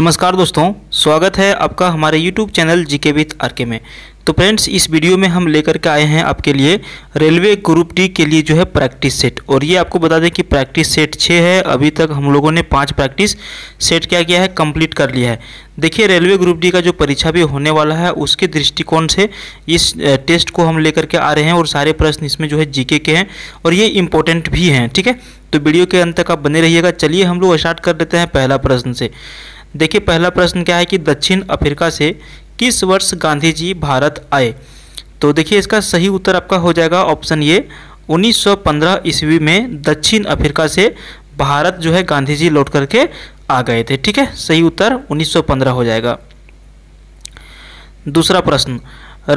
नमस्कार दोस्तों स्वागत है आपका हमारे YouTube चैनल जी के विथ आर में तो फ्रेंड्स इस वीडियो में हम लेकर के आए हैं आपके लिए रेलवे ग्रुप डी के लिए जो है प्रैक्टिस सेट और ये आपको बता दें कि प्रैक्टिस सेट छः है अभी तक हम लोगों ने पांच प्रैक्टिस सेट क्या किया है कंप्लीट कर लिया है देखिए रेलवे ग्रुप डी का जो परीक्षा भी होने वाला है उसके दृष्टिकोण से इस टेस्ट को हम लेकर के आ रहे हैं और सारे प्रश्न इसमें जो है जीके के हैं और ये इंपॉर्टेंट भी हैं ठीक है तो वीडियो के अंत तक आप बने रहिएगा चलिए हम लोग स्टार्ट कर देते हैं पहला प्रश्न से देखिए पहला प्रश्न क्या है कि दक्षिण अफ्रीका से किस वर्ष गांधी जी भारत आए तो देखिए इसका सही उत्तर आपका हो जाएगा ऑप्शन ये 1915 ईस्वी में दक्षिण अफ्रीका से भारत जो है गांधी जी लौट करके आ गए थे ठीक है सही उत्तर 1915 हो जाएगा दूसरा प्रश्न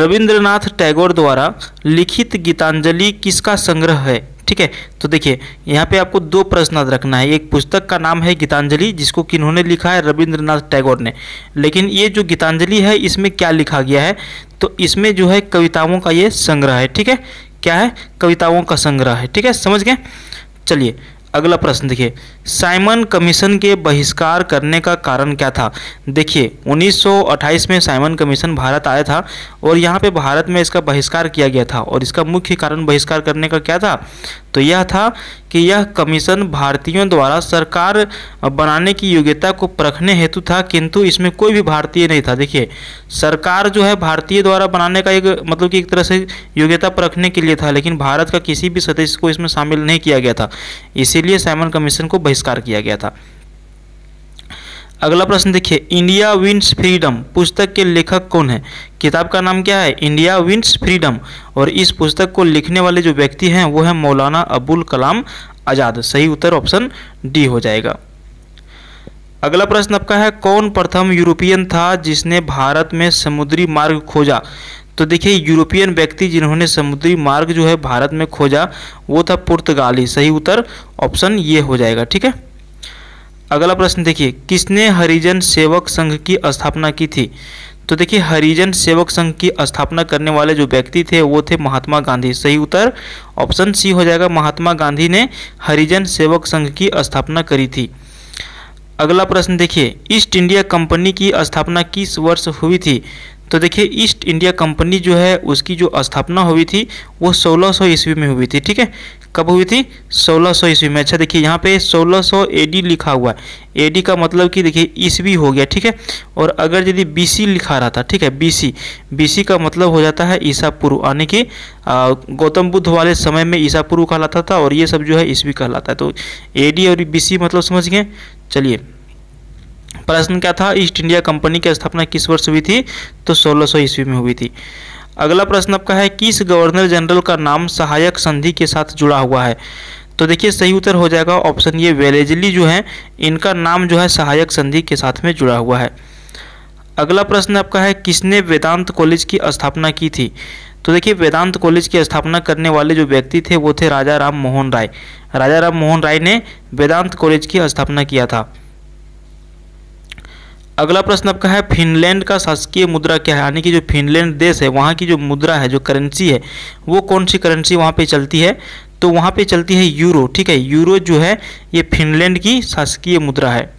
रविंद्रनाथ टैगोर द्वारा लिखित गीतांजलि किसका संग्रह है ठीक है तो देखिए यहाँ पे आपको दो प्रश्न याद रखना है एक पुस्तक का नाम है गीतांजलि जिसको किन्होंने लिखा है रविंद्रनाथ टैगोर ने लेकिन ये जो गीतांजलि है इसमें क्या लिखा गया है तो इसमें जो है कविताओं का ये संग्रह है ठीक है क्या है कविताओं का संग्रह है ठीक है समझ गए चलिए अगला प्रश्न देखिए साइमन कमीशन के बहिष्कार करने का कारण क्या था देखिए 1928 में साइमन कमीशन भारत आया था और यहाँ पे भारत में इसका बहिष्कार किया गया था और इसका मुख्य कारण बहिष्कार करने का क्या था तो यह था कि यह कमीशन भारतीयों द्वारा सरकार बनाने की योग्यता को परखने हेतु था किंतु इसमें कोई भी भारतीय नहीं था देखिए सरकार जो है भारतीय द्वारा बनाने का एक मतलब कि एक तरह से योग्यता परखने के लिए था लेकिन भारत का किसी भी सदस्य को इसमें शामिल नहीं किया गया था इसीलिए सैमन कमीशन को बहिष्कार किया गया था अगला प्रश्न देखिए इंडिया विंस फ्रीडम पुस्तक के लेखक कौन है किताब का नाम क्या है इंडिया विंस फ्रीडम और इस पुस्तक को लिखने वाले जो व्यक्ति हैं वो है मौलाना अबुल कलाम आज़ाद सही उत्तर ऑप्शन डी हो जाएगा अगला प्रश्न आपका है कौन प्रथम यूरोपियन था जिसने भारत में समुद्री मार्ग खोजा तो देखिए यूरोपियन व्यक्ति जिन्होंने समुद्री मार्ग जो है भारत में खोजा वो था पुर्तगाली सही उत्तर ऑप्शन ये हो जाएगा ठीक है अगला प्रश्न देखिए किसने हरिजन सेवक संघ की स्थापना की थी तो देखिए हरिजन सेवक संघ की स्थापना करने वाले जो व्यक्ति थे वो थे महात्मा गांधी सही उत्तर ऑप्शन सी हो जाएगा महात्मा गांधी ने हरिजन सेवक संघ की स्थापना करी थी अगला प्रश्न देखिए ईस्ट इंडिया कंपनी की स्थापना किस वर्ष हुई थी तो देखिए ईस्ट इंडिया कंपनी जो है उसकी जो स्थापना हुई थी वो 1600 ईस्वी में हुई थी ठीक है कब हुई थी 1600 सौ ईस्वी में अच्छा देखिए यहाँ पे 1600 सौ एडी लिखा हुआ है एडी का मतलब कि देखिए ईस्वी हो गया ठीक है और अगर यदि बीसी लिखा रहा था ठीक है बीसी बीसी का मतलब हो जाता है ईसा पूर्व यानी कि गौतम बुद्ध वाले समय में ईसा पूर्व कहलाता था और ये सब जो है ईस्वी कहलाता है तो एडी और सी मतलब समझ गए चलिए प्रश्न क्या था ईस्ट इंडिया कंपनी की स्थापना किस वर्ष हुई थी तो सौ ईस्वी में हुई थी अगला प्रश्न आपका है किस गवर्नर जनरल का नाम सहायक संधि के साथ जुड़ा हुआ है तो देखिए सही उत्तर हो जाएगा ऑप्शन ये वेलेजली जो है इनका नाम जो है सहायक संधि के साथ में जुड़ा हुआ है अगला प्रश्न आपका है किसने वेदांत कॉलेज की स्थापना की थी तो देखिए वेदांत कॉलेज की स्थापना करने वाले जो व्यक्ति थे वो थे राजा राम मोहन राय राजा राम मोहन राय ने वेदांत कॉलेज की स्थापना किया था अगला प्रश्न आपका है फिनलैंड का शासकीय मुद्रा क्या है यानी कि जो फिनलैंड देश है वहाँ की जो मुद्रा है जो करेंसी है वो कौन सी करेंसी वहाँ पे चलती है तो वहाँ पे चलती है यूरो ठीक है यूरो जो है ये फिनलैंड की शासकीय मुद्रा है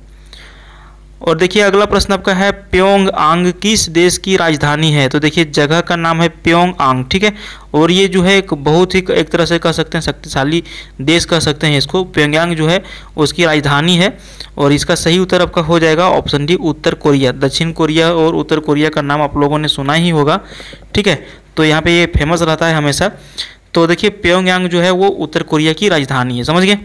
और देखिए अगला प्रश्न आपका है प्योंग आंग किस देश की राजधानी है तो देखिए जगह का नाम है प्योंग आंग ठीक है और ये जो है एक बहुत ही एक तरह से कह सकते हैं शक्तिशाली देश कह सकते हैं इसको प्योंगयांग जो है उसकी राजधानी है और इसका सही उत्तर आपका हो जाएगा ऑप्शन डी उत्तर कोरिया दक्षिण कोरिया और उत्तर कोरिया का नाम आप लोगों ने सुना ही होगा ठीक है तो यहाँ पर ये फेमस रहता है हमेशा तो देखिए प्योंगयांग जो है वो उत्तर कोरिया की राजधानी है समझ गए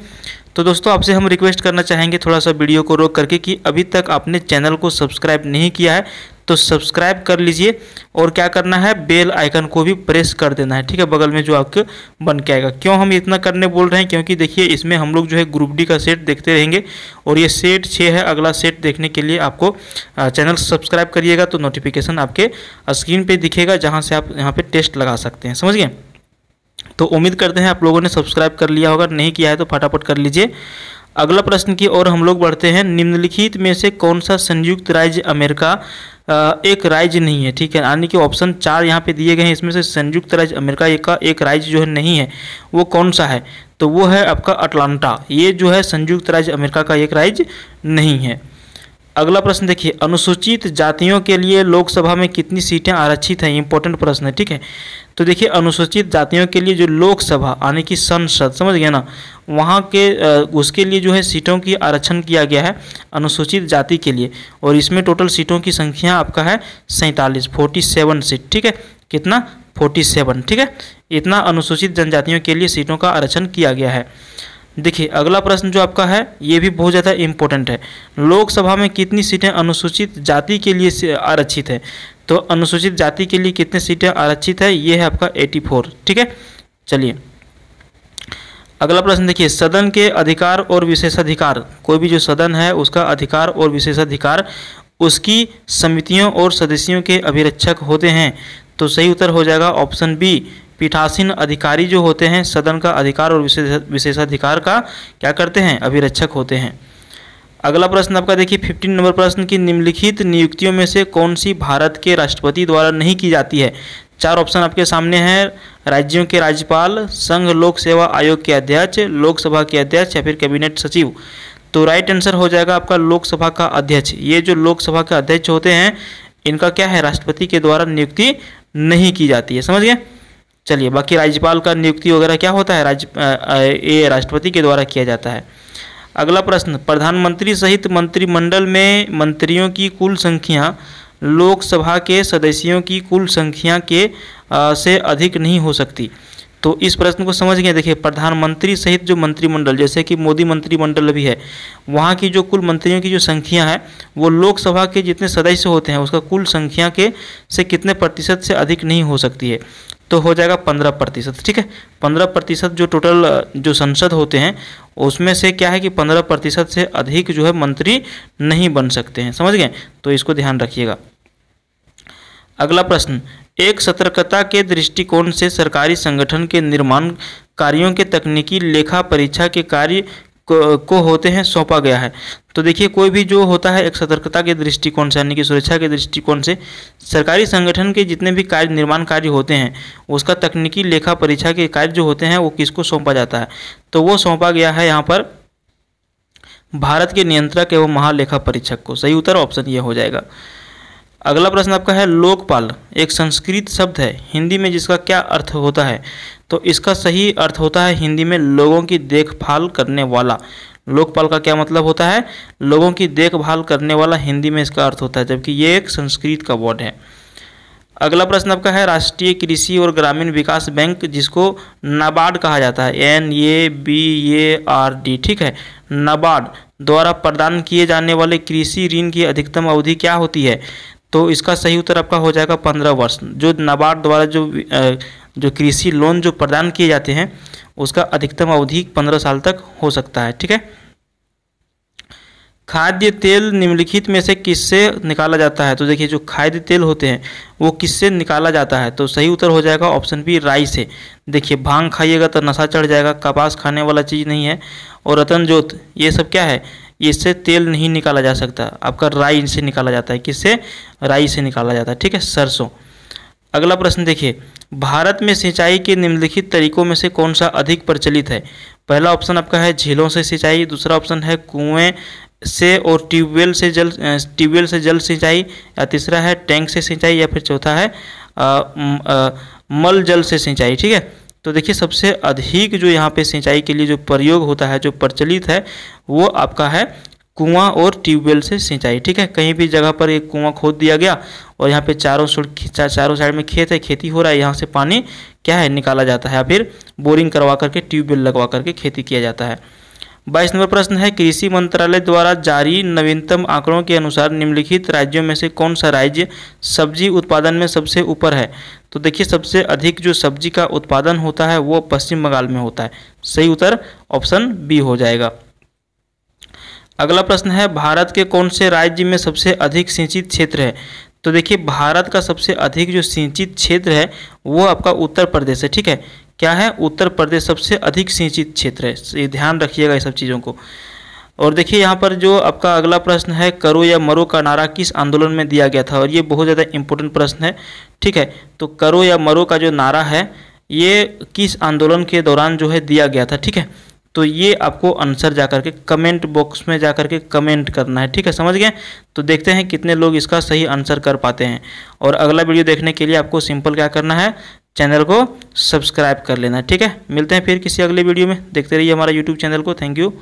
तो दोस्तों आपसे हम रिक्वेस्ट करना चाहेंगे थोड़ा सा वीडियो को रोक करके कि अभी तक आपने चैनल को सब्सक्राइब नहीं किया है तो सब्सक्राइब कर लीजिए और क्या करना है बेल आइकन को भी प्रेस कर देना है ठीक है बगल में जो आपके बन के आएगा क्यों हम इतना करने बोल रहे हैं क्योंकि देखिए इसमें हम लोग जो है ग्रुप डी का सेट देखते रहेंगे और ये सेट छः है अगला सेट देखने के लिए आपको चैनल सब्सक्राइब करिएगा तो नोटिफिकेशन आपके स्क्रीन पर दिखेगा जहाँ से आप यहाँ पर टेस्ट लगा सकते हैं समझिए तो उम्मीद करते हैं आप लोगों ने सब्सक्राइब कर लिया होगा नहीं किया है तो फटाफट कर लीजिए अगला प्रश्न की ओर हम लोग बढ़ते हैं निम्नलिखित में से कौन सा संयुक्त राज्य अमेरिका एक राज्य नहीं है ठीक है यानी कि ऑप्शन चार यहाँ पे दिए गए हैं इसमें से संयुक्त राज्य अमेरिका का एक राज्य जो है नहीं है वो कौन सा है तो वो है आपका अटलांटा ये जो है संयुक्त राज्य अमेरिका का एक राज्य नहीं है अगला प्रश्न देखिए अनुसूचित जातियों के लिए लोकसभा में कितनी सीटें आरक्षित हैं इंपॉर्टेंट प्रश्न है ठीक है तो देखिए अनुसूचित जातियों के लिए जो लोकसभा यानी कि संसद समझ गया ना वहाँ के उसके लिए जो है सीटों की आरक्षण किया गया है अनुसूचित जाति के लिए और इसमें टोटल सीटों की संख्या आपका है सैंतालीस फोर्टी सेवन सीट ठीक है कितना फोर्टी सेवन ठीक है इतना अनुसूचित जनजातियों के लिए सीटों का आरक्षण किया गया है देखिए अगला प्रश्न जो आपका है ये भी बहुत ज़्यादा इम्पोर्टेंट है लोकसभा में कितनी सीटें अनुसूचित जाति के लिए आरक्षित है तो अनुसूचित जाति के लिए कितने सीटें आरक्षित है ये है आपका 84 ठीक है चलिए अगला प्रश्न देखिए सदन के अधिकार और विशेषाधिकार कोई भी जो सदन है उसका अधिकार और विशेषाधिकार उसकी समितियों और सदस्यों के अभिरक्षक होते हैं तो सही उत्तर हो जाएगा ऑप्शन बी पीठासीन अधिकारी जो होते हैं सदन का अधिकार और विशेष विशेषाधिकार का क्या करते हैं अभिरक्षक होते हैं अगला प्रश्न आपका देखिए फिफ्टीन नंबर प्रश्न की निम्नलिखित नियुक्तियों में से कौन सी भारत के राष्ट्रपति द्वारा नहीं की जाती है चार ऑप्शन आपके सामने हैं राज्यों के राज्यपाल संघ लोक सेवा आयोग के अध्यक्ष लोकसभा के अध्यक्ष या फिर कैबिनेट सचिव तो राइट आंसर हो जाएगा आपका लोकसभा का अध्यक्ष ये जो लोकसभा के अध्यक्ष होते हैं इनका क्या है राष्ट्रपति के द्वारा नियुक्ति नहीं की जाती है समझ गए चलिए बाकी राज्यपाल का नियुक्ति वगैरह क्या होता है राज्य ये राष्ट्रपति के द्वारा किया जाता है अगला प्रश्न प्रधानमंत्री सहित मंत्रिमंडल में मंत्रियों की कुल संख्या लोकसभा के सदस्यों की कुल संख्या के आ, से अधिक नहीं हो सकती तो इस प्रश्न को समझ गए देखिए प्रधानमंत्री सहित जो मंत्रिमंडल जैसे कि मोदी मंत्रिमंडल भी है वहाँ की जो कुल मंत्रियों की जो संख्या है वो लोकसभा के जितने सदस्य होते हैं उसका कुल संख्या के से कितने प्रतिशत से अधिक नहीं हो सकती है तो हो जाएगा पंद्रह प्रतिशत ठीक है पंद्रह प्रतिशत जो टोटल जो संसद होते हैं उसमें से क्या है कि पंद्रह प्रतिशत से अधिक जो है मंत्री नहीं बन सकते हैं समझ गए तो इसको ध्यान रखिएगा अगला प्रश्न एक सतर्कता के दृष्टिकोण से सरकारी संगठन के निर्माण कार्यों के तकनीकी लेखा परीक्षा के कार्य को, होते हैं सौंपा गया है तो देखिए कोई भी जो होता है एक सतर्कता के दृष्टिकोण से यानी कि सुरक्षा के दृष्टिकोण से सरकारी संगठन के जितने भी कार्य निर्माण कार्य होते हैं उसका तकनीकी लेखा परीक्षा के कार्य जो होते हैं वो किसको सौंपा जाता है तो वो सौंपा गया है यहाँ पर भारत के नियंत्रक एवं महालेखा परीक्षक को सही उत्तर ऑप्शन ये हो जाएगा अगला प्रश्न आपका है लोकपाल एक संस्कृत शब्द है हिंदी में जिसका क्या अर्थ होता है तो इसका सही अर्थ होता है हिंदी में लोगों की देखभाल करने वाला लोकपाल का क्या मतलब होता है लोगों की देखभाल करने वाला हिंदी में इसका अर्थ होता है जबकि ये एक संस्कृत का वर्ड है अगला प्रश्न आपका है राष्ट्रीय कृषि और ग्रामीण विकास बैंक जिसको नाबार्ड कहा जाता है N A B A R D ठीक है नाबार्ड द्वारा प्रदान किए जाने वाले कृषि ऋण की अधिकतम अवधि क्या होती है तो इसका सही उत्तर आपका हो जाएगा पंद्रह वर्ष जो नाबार्ड द्वारा जो जो कृषि लोन जो प्रदान किए जाते हैं उसका अधिकतम अवधि पंद्रह साल तक हो सकता है ठीक है खाद्य तेल निम्नलिखित में से किससे निकाला जाता है तो देखिए जो खाद्य तेल होते हैं वो किससे निकाला जाता है तो सही उत्तर हो जाएगा ऑप्शन बी राई से देखिए भांग खाइएगा तो नशा चढ़ जाएगा कपास खाने वाला चीज़ नहीं है और रतन जोत ये सब क्या है इससे तेल नहीं निकाला जा सकता आपका राई इनसे निकाला जाता है किससे राई से निकाला जाता है ठीक है सरसों अगला प्रश्न देखिए भारत में सिंचाई के निम्नलिखित तरीकों में से कौन सा अधिक प्रचलित है पहला ऑप्शन आपका है झीलों से सिंचाई दूसरा ऑप्शन है कुएं से और ट्यूबवेल से जल ट्यूबवेल से जल सिंचाई या तीसरा है टैंक से सिंचाई या फिर चौथा है आ, आ, मल जल से सिंचाई ठीक है तो देखिए सबसे अधिक जो यहाँ पे सिंचाई के लिए जो प्रयोग होता है जो प्रचलित है वो आपका है कुआं और ट्यूबवेल से सिंचाई ठीक है कहीं भी जगह पर एक कुआं खोद दिया गया और यहाँ पे चारों चा, चारों साइड में खेत है खेती हो रहा है यहाँ से पानी क्या है निकाला जाता है या फिर बोरिंग करवा करके ट्यूबवेल लगवा करके खेती किया जाता है बाईस नंबर प्रश्न है कृषि मंत्रालय द्वारा जारी नवीनतम आंकड़ों के अनुसार निम्नलिखित राज्यों में से कौन सा राज्य सब्जी उत्पादन में सबसे ऊपर है तो देखिए सबसे अधिक जो सब्जी का उत्पादन होता है वो पश्चिम बंगाल में होता है सही उत्तर ऑप्शन बी हो जाएगा अगला प्रश्न है भारत के कौन से राज्य में सबसे अधिक सिंचित क्षेत्र है तो देखिए भारत का सबसे अधिक जो सिंचित क्षेत्र है वो आपका उत्तर प्रदेश है ठीक है क्या है उत्तर प्रदेश सबसे अधिक सिंचित क्षेत्र है ये ध्यान रखिएगा ये सब चीज़ों को और देखिए यहाँ पर जो आपका अगला प्रश्न है करो या मरो का नारा किस आंदोलन में दिया गया था और ये बहुत ज़्यादा इंपॉर्टेंट प्रश्न है ठीक है तो करो या मरो का जो नारा है ये किस आंदोलन के दौरान जो है दिया गया था ठीक है तो ये आपको आंसर जा करके कमेंट बॉक्स में जा करके कमेंट करना है ठीक है समझ गए तो देखते हैं कितने लोग इसका सही आंसर कर पाते हैं और अगला वीडियो देखने के लिए आपको सिंपल क्या करना है चैनल को सब्सक्राइब कर लेना ठीक है मिलते हैं फिर किसी अगले वीडियो में देखते रहिए हमारा यूट्यूब चैनल को थैंक यू